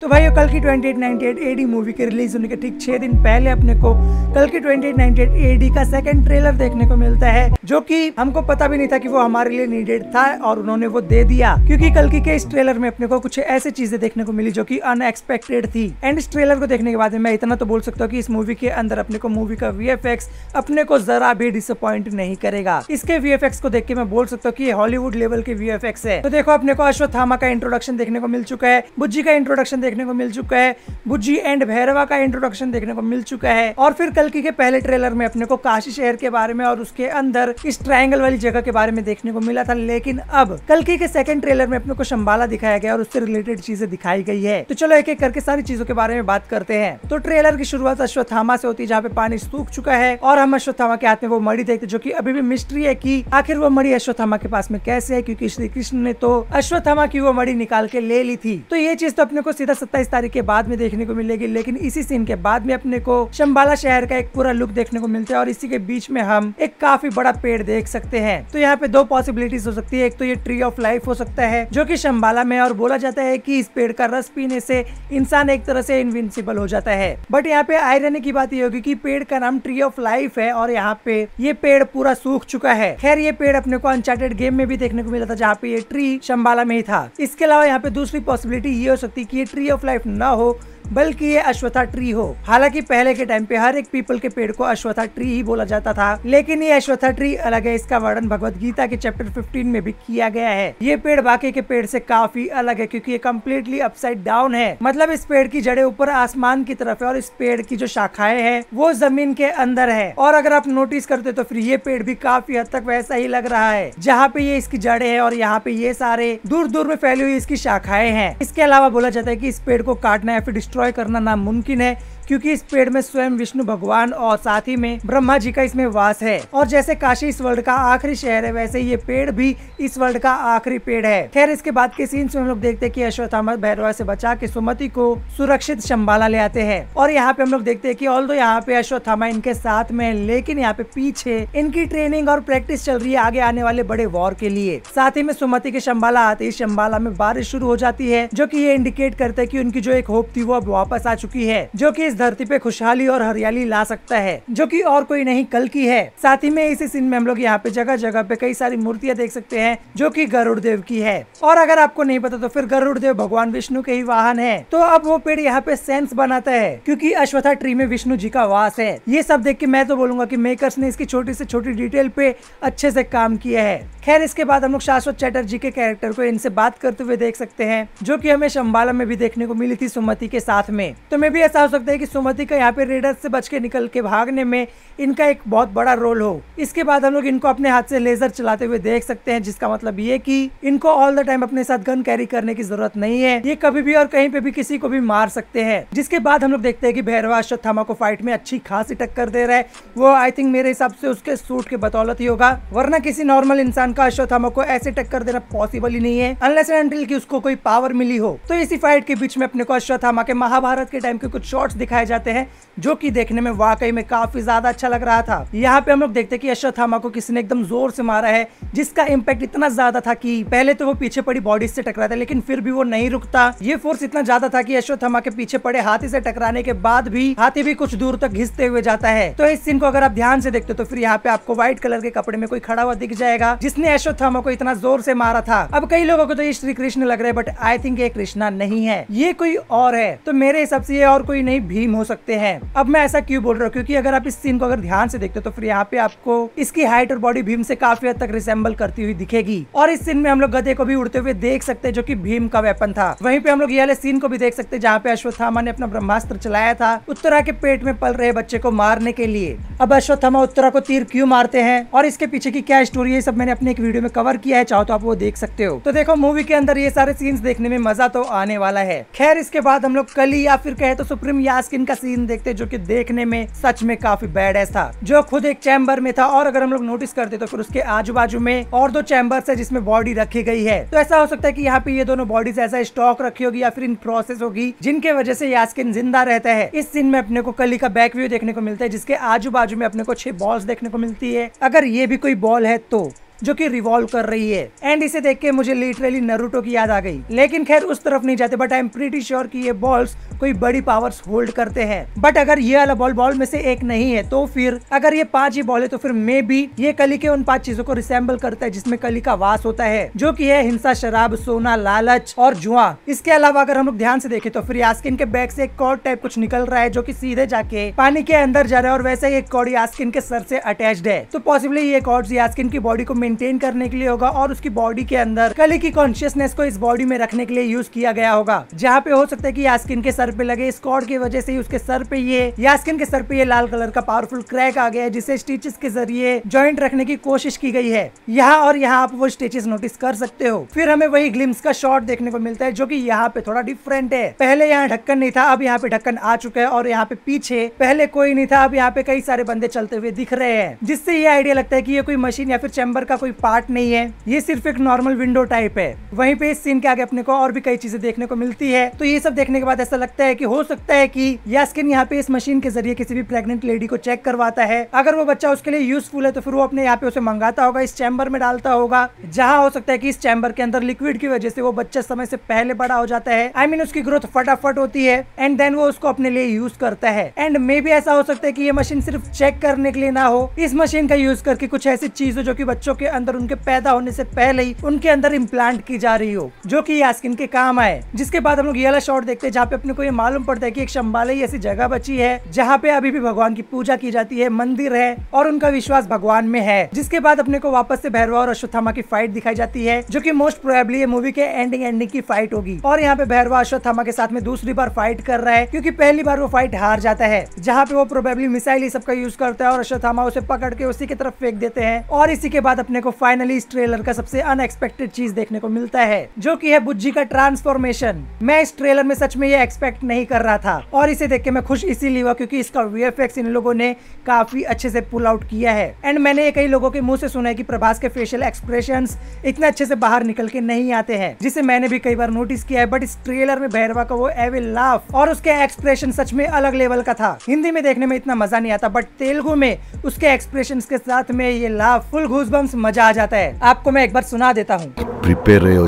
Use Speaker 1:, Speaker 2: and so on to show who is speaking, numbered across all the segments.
Speaker 1: तो भाई कल की 2898 एडी मूवी के रिलीज होने के ठीक छह दिन पहले अपने को कल की 2898 एडी का सेकंड ट्रेलर देखने को मिलता है जो कि हमको पता भी नहीं था कि वो हमारे लिए नीडेड था और उन्होंने वो दे दिया क्योंकि कल की के इस ट्रेलर में अपने को कुछ ऐसी चीजें देखने को मिली जो कि अनएक्सपेक्टेड थी एंड इस ट्रेलर को देखने के बाद मैं इतना तो बोल सकता हूँ की इस मूवी के अंदर अपने को मूवी का वी अपने को जरा भी डिसअपॉइंट नहीं करेगा इसके वी को देख के मैं बोल सकता हूँ की हॉलीवुड लेवल के वी है तो देखो अपने को अश्वत्थामा का इंट्रोडक्शन देखने को मिल चुका है बुज्जी का इंट्रोडक्शन देखने को मिल चुका है बुज्जी एंड भैरवा का इंट्रोडक्शन देखने को मिल चुका है और फिर कलकी के पहले ट्रेलर में अपने को काशी शहर के बारे में और उसके अंदर इस ट्राइंगल वाली जगह के बारे में देखने को मिला था लेकिन अब कलकी के सेकंड ट्रेलर में अपने को शंबाला दिखाया गया और उससे रिलेटेड चीजें दिखाई गई है तो चलो एक एक करके सारी चीजों के बारे में बात करते हैं तो ट्रेलर की शुरुआत अश्वत्थामा से होती है जहाँ पे पानी सूख चुका है और हम अश्वत्थामा के हाथ में वो मड़ी देखते जो की अभी भी मिस्ट्री है की आखिर वो मड़ी अश्वत्थामा के पास में कैसे है क्यूँकी श्री कृष्ण ने तो अश्वत्थामा की वो मड़ी निकाल के ले ली थी तो ये चीज तो अपने को सीधा सत्ताईस तारीख के बाद में देखने को मिलेगी लेकिन इसी सीन के बाद में अपने को शंबाला शहर का एक पूरा लुक देखने को मिलता है और इसी के बीच में हम एक काफी बड़ा पेड़ देख सकते हैं तो यहाँ पे दो पॉसिबिलिटीज हो सकती है एक तो ये ट्री ऑफ लाइफ हो सकता है जो की शंबाला में और बोला जाता है की इस पेड़ का रस पीने से इंसान एक तरह से इनविंसिबल हो जाता है बट यहाँ पे आयरनी की बात ये होगी की पेड़ का नाम ट्री ऑफ लाइफ है और यहाँ पे ये पेड़ पूरा सूख चुका है खैर ये पेड़ अपने को अनचार्टेड गेम में भी देखने को मिला था जहाँ पे ये ट्री शंबाला में ही था इसके अलावा यहाँ पे दूसरी पॉसिबिलिटी ये हो सकती है की ये ट्री क्वालिटी ऑफ लाइफ ना हो बल्कि ये अश्वथा ट्री हो हालांकि पहले के टाइम पे हर एक पीपल के पेड़ को अश्वथा ट्री ही बोला जाता था लेकिन ये अश्वथा ट्री अलग है इसका वर्णन भगवत गीता के चैप्टर 15 में भी किया गया है ये पेड़ बाकी के पेड़ से काफी अलग है क्योंकि ये कम्प्लीटली अपसाइड डाउन है मतलब इस पेड़ की जड़े ऊपर आसमान की तरफ है और इस पेड़ की जो शाखाएं है वो जमीन के अंदर है और अगर आप नोटिस करते तो फिर ये पेड़ भी काफी हद तक वैसा ही लग रहा है जहाँ पे ये इसकी जड़े है और यहाँ पे ये सारे दूर दूर में फैली हुई इसकी शाखाएं है इसके अलावा बोला जाता है की इस पेड़ को काटना या फिर डिस्ट्रॉय करना नामुमकिन है क्योंकि इस पेड़ में स्वयं विष्णु भगवान और साथ ही में ब्रह्मा जी का इसमें वास है और जैसे काशी इस वर्ल्ड का आखिरी शहर है वैसे ये पेड़ भी इस वर्ल्ड का आखिरी पेड़ है खैर इसके बाद के सीन में हम लोग देखते हैं कि अश्वत्थामा भैरवा से बचा के सुमति को सुरक्षित शंबाला ले आते हैं और यहाँ पे हम लोग देखते है की ऑल दो यहाँ पे अश्वत्थामा इनके साथ में है लेकिन यहाँ पे पीछे इनकी ट्रेनिंग और प्रैक्टिस चल रही है आगे आने वाले बड़े वॉर के लिए साथ ही में सुमति के शंबाला आते ही शंबाला में बारिश शुरू हो जाती है जो की ये इंडिकेट करता है की उनकी जो एक होप थी वो अब वापस आ चुकी है जो की इस धरती पे खुशहाली और हरियाली ला सकता है जो कि और कोई नहीं कल की है साथ ही में इसी सीन में हम लोग यहाँ पे जगह जगह पे कई सारी मूर्तियाँ देख सकते हैं जो की गरुड़ देव की है और अगर आपको नहीं पता तो फिर गरुड़ देव भगवान विष्णु के ही वाहन है तो अब वो पेड़ यहाँ पे सेंस बनाता है क्यूँकी अश्वथा ट्री में विष्णु जी का वास है ये सब देख के मैं तो बोलूंगा की मेकर्स ने इसकी छोटी ऐसी छोटी डिटेल पे अच्छे से काम किया है खैर इसके बाद हम लोग शाश्वत चैटर्जी के कैरेक्टर को इनसे बात करते हुए देख सकते हैं जो कि हमें शंबाला में भी देखने को मिली थी सुमति के साथ में तो मैं भी ऐसा हो सकता है कि सुमति का यहाँ पे रेडर्स से बच के निकल के भागने में इनका एक बहुत बड़ा रोल हो इसके बाद हम लोग इनको अपने हाथ से लेजर चलाते हुए देख सकते हैं जिसका मतलब ये कि इनको ऑल द टाइम अपने साथ गन कैरी करने की जरूरत नहीं है ये कभी भी और कहीं पे भी किसी को भी मार सकते हैं जिसके बाद हम लोग देखते हैं कि भैरवा अश्वत्थामा को फाइट में अच्छी खासी टक्कर दे रहा है वो आई थिंक मेरे हिसाब से उसके सूट के बदौलत ही होगा वरना किसी नॉर्मल इंसान का अश्वत्थामा को ऐसे टक्कर देना पॉसिबल ही नहीं है अनलेस एंड की उसको कोई पावर मिली हो तो इसी फाइट के बीच में अपने को अश्वत्थामा के महाभारत के टाइम के कुछ शॉर्ट्स दिखाई दिखाए जाते हैं जो कि देखने में वाकई में काफ़ी ज़्यादा अच्छा लग रहा था यहाँ पे हम लोग देखते कि अश्वत्थामा को किसी ने एकदम ज़ोर से मारा है जिसका इम्पैक्ट इतना ज़्यादा था कि पहले तो वो पीछे पड़ी बॉडी से टकरा था लेकिन फिर भी वो नहीं रुकता ये फोर्स इतना ज़्यादा था कि अश्वत्थामा के पीछे पड़े हाथी से टकराने के बाद भी हाथी भी कुछ दूर तक घिसते हुए जाता है तो इस सीन को अगर आप ध्यान से देखते हो तो फिर यहाँ पे आपको व्हाइट कलर के कपड़े में कोई खड़ा हुआ दिख जाएगा जिसने अश्वत्थामा को इतना जोर से मारा था अब कई लोगों को तो ये श्री कृष्ण लग रहे बट आई थिंक ये कृष्णा नहीं है ये कोई और है तो मेरे हिसाब से ये और कोई नहीं भी ड्रीम हो सकते हैं अब मैं ऐसा क्यों बोल रहा हूँ क्योंकि अगर आप इस सीन को अगर ध्यान से देखते हो तो फिर यहाँ पे आपको इसकी हाइट और बॉडी भीम से काफी हद तक रिसेम्बल करती हुई दिखेगी और इस सीन में हम लोग गधे को भी उड़ते हुए देख सकते हैं जो की भीम का वेपन था वहीं पे हम लोग ये सीन को भी देख सकते जहाँ पे अश्वत्थामा ने अपना ब्रह्मास्त्र चलाया था उत्तरा के पेट में पल रहे बच्चे को मारने के लिए अब अश्वत्थामा उत्तरा को तीर क्यूँ मारते हैं और इसके पीछे की क्या स्टोरी है सब मैंने अपने एक वीडियो में कवर किया है चाहो तो आप वो देख सकते हो तो देखो मूवी के अंदर ये सारे सीन्स देखने में मजा तो आने वाला है खैर इसके बाद हम लोग कली या फिर कहे तो सुप्रीम यास के स्किन का सीन देखते जो कि देखने में सच में काफी बैड था जो खुद एक चैम्बर में था और अगर हम लोग नोटिस करते तो फिर उसके आजू बाजू में और दो चैम्बर है जिसमें बॉडी रखी गई है तो ऐसा हो सकता है की यहाँ पे ये दोनों बॉडीज ऐसा स्टॉक रखी होगी या फिर इन प्रोसेस होगी जिनके वजह से यह स्किन जिंदा रहता है इस सीन में अपने को कली का बैक व्यू देखने को मिलता है जिसके आजू बाजू में अपने को छह बॉल्स देखने को मिलती है अगर ये भी कोई बॉल है तो जो कि रिवॉल्व कर रही है एंड इसे देख के मुझे लिटरली नरूटो की याद आ गई लेकिन खैर उस तरफ नहीं जाते but I am pretty sure कि ये बॉल्स कोई बड़ी पावर्स होल्ड करते हैं बट अगर ये वाला बॉल बॉल में से एक नहीं है तो फिर अगर ये पांच ही बॉल है तो फिर मे बी ये कली के उन पांच चीजों को रिसेम्बल करता है जिसमे कली का वास होता है जो की है हिंसा शराब सोना लालच और जुआ इसके अलावा अगर हम लोग ध्यान से देखें तो फिर यास्किन के बैग से एक कॉर्ड टाइप कुछ निकल रहा है जो की सीधे जाके पानी के अंदर जा रहा है और वैसे ही एक कॉर्ड यास्किन के सर से अटैच है तो पॉसिबली ये कॉर्ड यास्किन की बॉडी को मेंटेन करने के लिए होगा और उसकी बॉडी के अंदर कले की कॉन्शियसनेस को इस बॉडी में रखने के लिए यूज किया गया होगा जहाँ पे हो सकता है की यास्किन के सर पे लगे स्कॉड की वजह से उसके सर पे ये यास्किन के सर पे ये लाल कलर का पावरफुल क्रैक आ गया है जिसे स्टिचेस के जरिए ज्वाइंट रखने की कोशिश की गई है यहाँ और यहाँ आप वो स्टिचेस नोटिस कर सकते हो फिर हमें वही ग्लिम्स का शॉट देखने को मिलता है जो की यहाँ पे थोड़ा डिफरेंट है पहले यहाँ ढक्कन नहीं था अब यहाँ पे ढक्कन आ चुका है और यहाँ पे पीछे पहले कोई नहीं था अब यहाँ पे कई सारे बंदे चलते हुए दिख रहे हैं जिससे ये आइडिया लगता है की ये कोई मशीन या फिर चैम्बर का का कोई पार्ट नहीं है ये सिर्फ एक नॉर्मल विंडो टाइप है वहीं पे इस सीन के आगे अपने को और भी कई चीजें देखने को मिलती है तो ये सब देखने के बाद ऐसा लगता है कि हो सकता है कि यास्किन यहाँ पे इस मशीन के जरिए किसी भी प्रेगनेंट लेडी को चेक करवाता है अगर वो बच्चा उसके लिए यूजफुल है तो फिर वो अपने यहाँ पे उसे मंगाता होगा इस चैम्बर में डालता होगा जहाँ हो सकता है की इस चैम्बर के अंदर लिक्विड की वजह से वो बच्चा समय से पहले बड़ा हो जाता है आई मीन उसकी ग्रोथ फटाफट होती है एंड देन वो उसको अपने लिए यूज करता है एंड मे भी ऐसा हो सकता है की ये मशीन सिर्फ चेक करने के लिए ना हो इस मशीन का यूज करके कुछ ऐसी चीज हो जो की बच्चों के के अंदर उनके पैदा होने से पहले ही उनके अंदर इम्प्लांट की जा रही हो जो कि यह स्किन के काम आए जिसके बाद हम लोग ये वाला शॉट देखते हैं जहाँ पे अपने को ये मालूम पड़ता है कि एक शंबाले ही ऐसी जगह बची है जहाँ पे अभी भी भगवान की पूजा की जाती है मंदिर है और उनका विश्वास भगवान में है जिसके बाद अपने को वापस से भैरवा और अश्वत्थामा की फाइट दिखाई जाती है जो की मोस्ट प्रोबेबली ये मूवी के एंडिंग एंडिंग की फाइट होगी और यहाँ पे भैरवा अश्वत्थामा के साथ में दूसरी बार फाइट कर रहा है क्यूँकी पहली बार वो फाइट हार जाता है जहाँ पे वो प्रोबेबली मिसाइल ही सबका यूज करता है और अश्वत्थामा उसे पकड़ के उसी की तरफ फेंक देते हैं और इसी के बाद अपने देखने को फाइनली इस ट्रेलर का सबसे अनएक्सपेक्टेड चीज देखने को मिलता है जो की है बुज्जी का ट्रांसफॉर्मेशन मैं इस ट्रेलर में सच में ये एक्सपेक्ट नहीं कर रहा था और इसे देख के मैं खुश इसीलिए हुआ क्योंकि इसका वीएफएक्स इन लोगों ने काफी अच्छे से पुल आउट किया है एंड मैंने कई लोगों के मुंह से सुना है की प्रभास के फेशियल एक्सप्रेशन इतने अच्छे से बाहर निकल के नहीं आते हैं जिसे मैंने भी कई बार नोटिस किया है बट इस ट्रेलर में भैरवा का वो एवे लाफ और उसके एक्सप्रेशन सच में अलग लेवल का था हिंदी में देखने में इतना मजा नहीं आता बट तेलुगु में उसके एक्सप्रेशन के साथ में ये लाफ फुल घूस मजा आ जाता है आपको मैं एक बार सुना देता हूँ प्रिपेयर रहे हो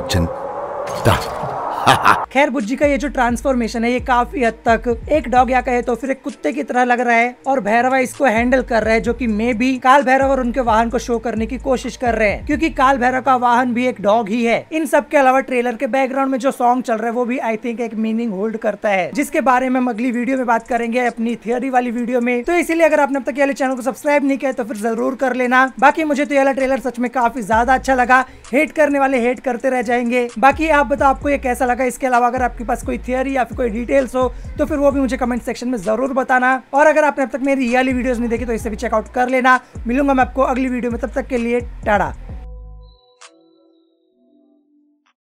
Speaker 1: खैर बुज्जी का ये जो ट्रांसफॉर्मेशन है ये काफी हद तक एक डॉग या कहे तो फिर एक कुत्ते की तरह लग रहा है और भैरवा इसको हैंडल कर रहे हैं जो की मे भी काल भैरव और उनके वाहन को शो करने की कोशिश कर रहे हैं क्योंकि काल भैरव का वाहन भी एक डॉग ही है इन सब के अलावा ट्रेलर के बैकग्राउंड में जो सॉन्ग चल रहा है वो भी आई थिंक एक मीनिंग होल्ड करता है जिसके बारे में हम अगली वीडियो में बात करेंगे अपनी थियोरी वाली वीडियो में तो इसीलिए अगर आपने अब तक ये चैनल को सब्सक्राइब नहीं किया तो फिर जरूर कर लेना बाकी मुझे तो ये ट्रेलर सच में काफी ज्यादा अच्छा लगा हेट करने वाले हेट करते रह जाएंगे बाकी आप बताओ आपको ये कैसा लगा इसके अलावा अलावा अगर आपके पास कोई थियरी या फिर कोई डिटेल्स हो तो फिर वो भी मुझे कमेंट सेक्शन में ज़रूर बताना और अगर आपने अब तक मेरी रियली वीडियोज़ नहीं देखी तो इसे भी चेकआउट कर लेना मिलूंगा मैं आपको अगली वीडियो में तब तक के लिए टाड़ा